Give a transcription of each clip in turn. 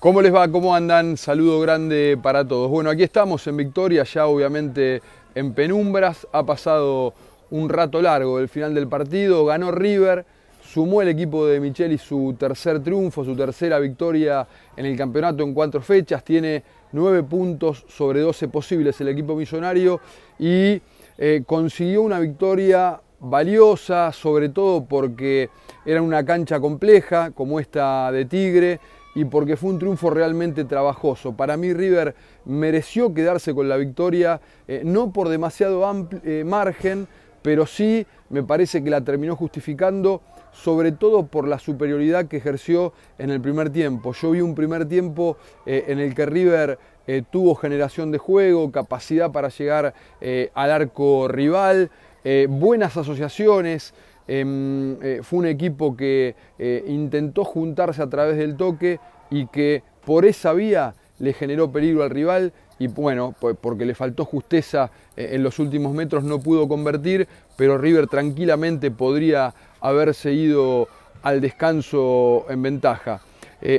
¿Cómo les va? ¿Cómo andan? Saludo grande para todos. Bueno, aquí estamos en Victoria, ya obviamente en penumbras. Ha pasado un rato largo el final del partido. Ganó River, sumó el equipo de Micheli su tercer triunfo, su tercera victoria en el campeonato en cuatro fechas. Tiene nueve puntos sobre 12 posibles el equipo millonario y eh, consiguió una victoria valiosa, sobre todo porque era una cancha compleja como esta de Tigre y porque fue un triunfo realmente trabajoso. Para mí River mereció quedarse con la victoria, eh, no por demasiado eh, margen, pero sí me parece que la terminó justificando, sobre todo por la superioridad que ejerció en el primer tiempo. Yo vi un primer tiempo eh, en el que River tuvo generación de juego, capacidad para llegar al arco rival, buenas asociaciones, Em, eh, fue un equipo que eh, intentó juntarse a través del toque y que por esa vía le generó peligro al rival y bueno, porque le faltó justeza eh, en los últimos metros no pudo convertir, pero River tranquilamente podría haberse ido al descanso en ventaja.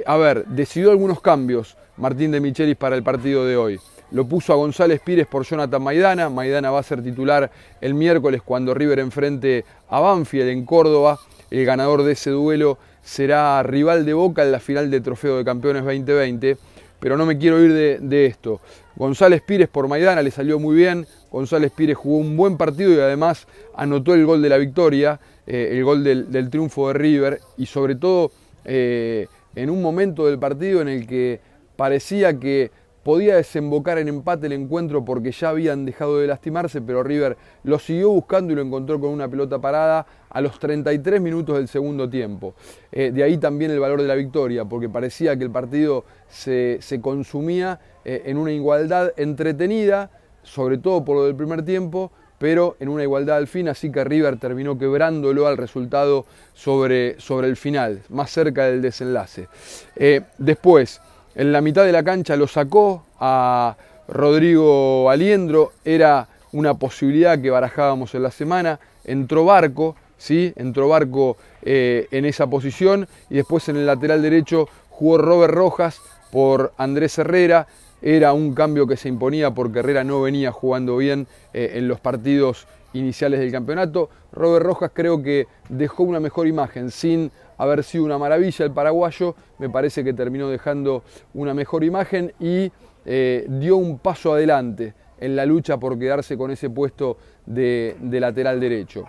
a ver, decidió algunos cambios Martín de Michelis para el partido de hoy lo puso a González Pires por Jonathan Maidana. Maidana va a ser titular el miércoles cuando River enfrente a Banfield en Córdoba. El ganador de ese duelo será rival de Boca en la final de Trofeo de Campeones 2020. Pero no me quiero ir de, esto. González Pires por Maidana le salió muy bien. González Pires jugó un buen partido y además anotó el gol de la victoria, eh, el gol del, triunfo de River y sobre todo eh, en un momento del partido en el que parecía que podía desembocar en empate el encuentro porque ya habían dejado de lastimarse, pero River lo siguió buscando y lo encontró con una pelota parada a los 33 minutos del segundo tiempo. Eh, de ahí también el valor de la victoria, porque parecía que el partido se, consumía eh, en una igualdad entretenida, sobre todo por lo del primer tiempo, pero en una igualdad al fin, así que River terminó quebrándolo al resultado sobre, sobre el final, más cerca del desenlace. Eh, después, en la mitad de la cancha lo sacó a Rodrigo Aliendro, era una posibilidad que barajábamos en la semana, entró Barco, ¿sí? entró Barco eh, en esa posición y después en el lateral derecho jugó Robert Rojas por Andrés Herrera, era un cambio que se imponía porque Herrera no venía jugando bien eh, en los partidos iniciales del campeonato. Robert Rojas creo que dejó una mejor imagen, sin haber sido una maravilla el paraguayo, me parece que terminó dejando una mejor imagen y eh, dio un paso adelante en la lucha por quedarse con ese puesto de, lateral derecho.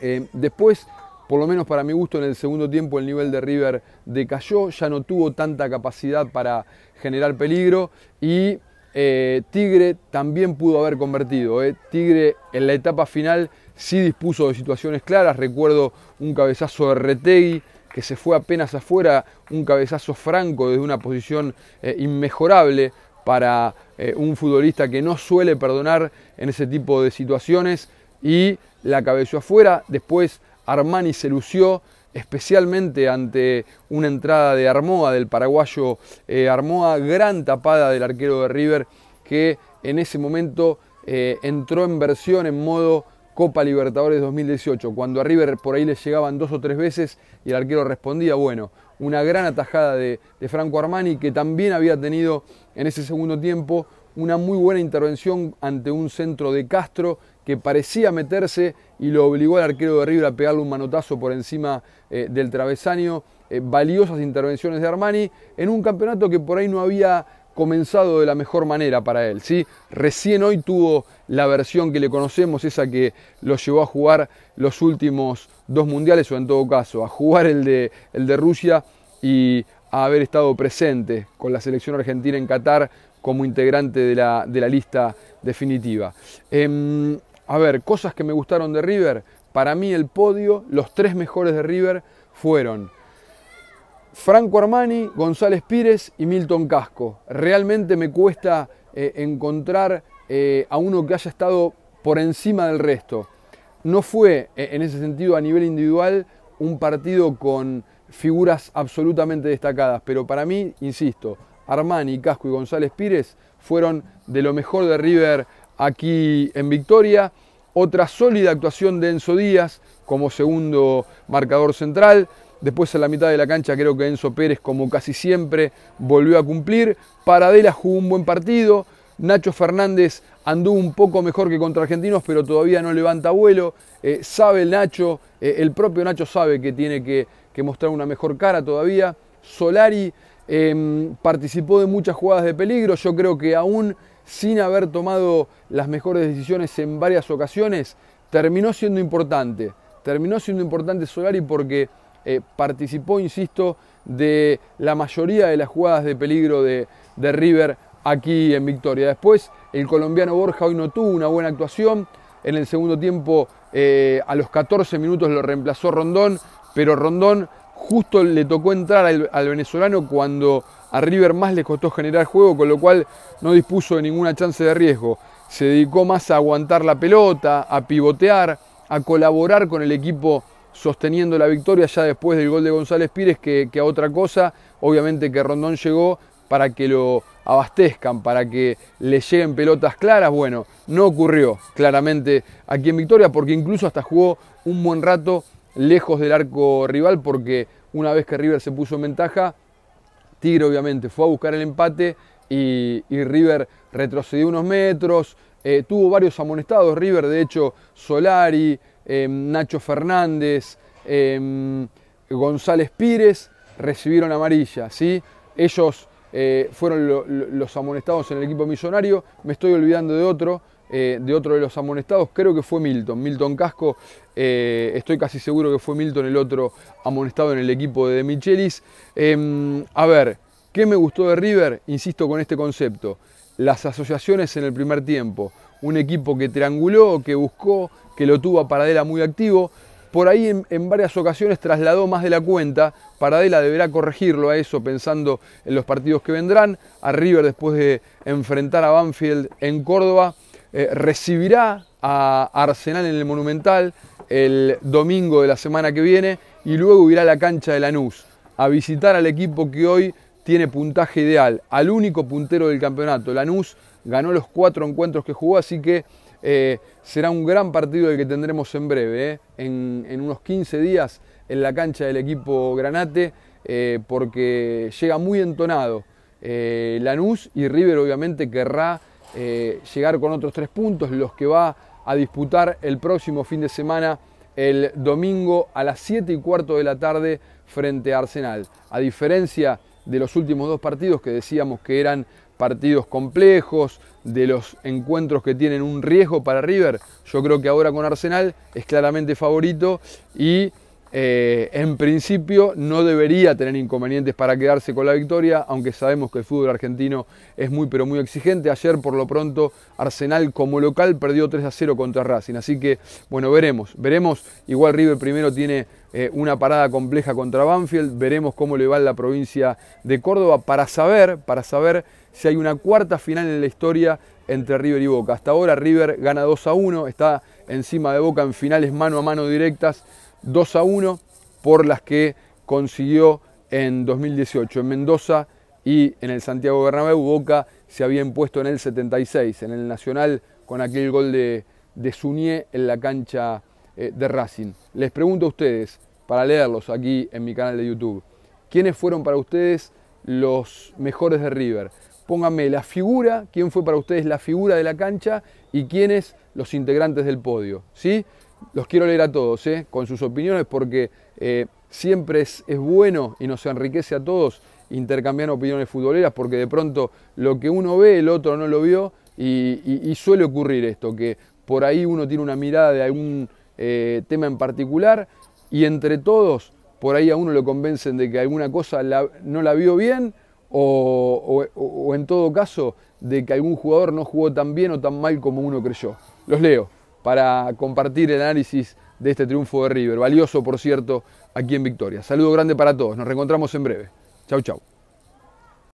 Eh, después, por lo menos para mi gusto, en el segundo tiempo el nivel de River decayó, ya no tuvo tanta capacidad para generar peligro y eh, Tigre también pudo haber convertido. Eh. Tigre en la etapa final sí dispuso de situaciones claras. Recuerdo un cabezazo de Retegui que se fue apenas afuera, un cabezazo franco desde una posición eh, inmejorable para un futbolista que no suele perdonar en ese tipo de situaciones y la cabezó afuera. Después Armani se lució especialmente ante una entrada de Armoa, del paraguayo eh, Armoa, gran tapada del arquero de River, que en ese momento eh, entró en versión en modo Copa Libertadores 2018, cuando a River por ahí le llegaban dos o tres veces y el arquero respondía, bueno, una gran atajada de, de Franco Armani, que también había tenido en ese segundo tiempo una muy buena intervención ante un centro de Castro que parecía meterse y lo obligó al arquero de River a pegarle un manotazo por encima eh, del travesaño. Eh, valiosas intervenciones de Armani en un campeonato que por ahí no había comenzado de la mejor manera para él. ¿sí? Recién hoy tuvo la versión que le conocemos, esa que lo llevó a jugar los últimos dos mundiales, o en todo caso, a jugar el de, el de Rusia y a haber estado presente con la selección argentina en Qatar como integrante de la, lista definitiva. Em, a ver, cosas que me gustaron de River. Para mí el podio, los tres mejores de River fueron Franco Armani, González Pires y Milton Casco. Realmente me cuesta eh, encontrar eh, a uno que haya estado por encima del resto. No fue, eh, en ese sentido, a nivel individual, un partido con figuras absolutamente destacadas, pero para mí, insisto, Armani, Casco y González Pires fueron de lo mejor de River aquí en Victoria. Otra sólida actuación de Enzo Díaz como segundo marcador central. Después en la mitad de la cancha creo que Enzo Pérez, como casi siempre, volvió a cumplir. Paradela jugó un buen partido. Nacho Fernández andó un poco mejor que contra Argentinos, pero todavía no levanta vuelo. Eh, sabe el Nacho, eh, el propio Nacho sabe que tiene que mostrar una mejor cara todavía. Solari Em, participó de muchas jugadas de peligro. Yo creo que aún sin haber tomado las mejores decisiones en varias ocasiones, terminó siendo importante. Terminó siendo importante Solari porque eh, participó, insisto, de la mayoría de las jugadas de peligro de, River aquí en Victoria. Después, el colombiano Borja hoy no tuvo una buena actuación. En el segundo tiempo, eh, a los 14 minutos lo reemplazó Rondón, pero Rondón Justo le tocó entrar al, venezolano cuando a River más le costó generar juego, con lo cual no dispuso de ninguna chance de riesgo. Se dedicó más a aguantar la pelota, a pivotear, a colaborar con el equipo sosteniendo la victoria ya después del gol de González Pires que, que, a otra cosa. Obviamente que Rondón llegó para que lo abastezcan, para que le lleguen pelotas claras. Bueno, no ocurrió claramente aquí en Victoria porque incluso hasta jugó un buen rato lejos del arco rival porque una vez que River se puso en ventaja, Tigre obviamente fue a buscar el empate y, River retrocedió unos metros, eh, tuvo varios amonestados River, de hecho Solari, eh, Nacho Fernández, eh, González Pires recibieron amarilla, ¿sí? Ellos fueron los amonestados en el equipo millonario, me estoy olvidando de otro, eh, de otro de los amonestados, creo que fue Milton, Milton Casco, eh, estoy casi seguro que fue Milton el otro amonestado en el equipo de Michelis. Em, a ver, ¿qué me gustó de River? Insisto con este concepto, las asociaciones en el primer tiempo, un equipo que trianguló, que buscó, que lo tuvo a Paradela muy activo, por ahí en, en, varias ocasiones trasladó más de la cuenta. Paradela deberá corregirlo a eso pensando en los partidos que vendrán. A River después de enfrentar a Banfield en Córdoba. Eh, recibirá a Arsenal en el Monumental el domingo de la semana que viene y luego irá a la cancha de Lanús a visitar al equipo que hoy tiene puntaje ideal, al único puntero del campeonato. Lanús ganó los cuatro encuentros que jugó, así que eh, será un gran partido el que tendremos en breve, eh, en, unos 15 días en la cancha del equipo Granate, porque llega muy entonado Lanús y River obviamente querrá eh, llegar con otros tres puntos, los que va a disputar el próximo fin de semana, el domingo a las 7 y cuarto de la tarde frente a Arsenal. A diferencia de los últimos dos partidos que decíamos que eran partidos complejos, de los encuentros que tienen un riesgo para River, yo creo que ahora con Arsenal es claramente favorito y eh, en principio no debería tener inconvenientes para quedarse con la victoria, aunque sabemos que el fútbol argentino es muy pero muy exigente. Ayer por lo pronto Arsenal como local perdió 3 a 0 contra Racing, así que bueno, veremos, veremos. Igual River primero tiene eh, una parada compleja contra Banfield, veremos cómo le va la provincia de Córdoba para saber, para saber si hay una cuarta final en la historia entre River y Boca. Hasta ahora River gana 2 a 1, está encima de Boca en finales mano a mano directas 2 a 1 por las que consiguió en 2018 en Mendoza y en el Santiago Bernabéu. Boca se había impuesto en el 76, en el Nacional, con aquel gol de, de Suñé en la cancha eh, de Racing. Les pregunto a ustedes, para leerlos aquí en mi canal de YouTube, ¿quiénes fueron para ustedes los mejores de River? Pónganme la figura, quién fue para ustedes la figura de la cancha y quiénes los integrantes del podio, ¿sí? los quiero leer a todos, ¿eh? con sus opiniones, porque eh, siempre es, bueno y nos enriquece a todos intercambiar opiniones futboleras, porque de pronto lo que uno ve, el otro no lo vio, y, suele ocurrir esto, que por ahí uno tiene una mirada de algún eh, tema en particular, y entre todos, por ahí a uno lo convencen de que alguna cosa no la vio bien, o en todo caso, de que algún jugador no jugó tan bien o tan mal como uno creyó. Los leo para compartir el análisis de este triunfo de River. Valioso, por cierto, aquí en Victoria. Saludo grande para todos. Nos reencontramos en breve. Chau, chau.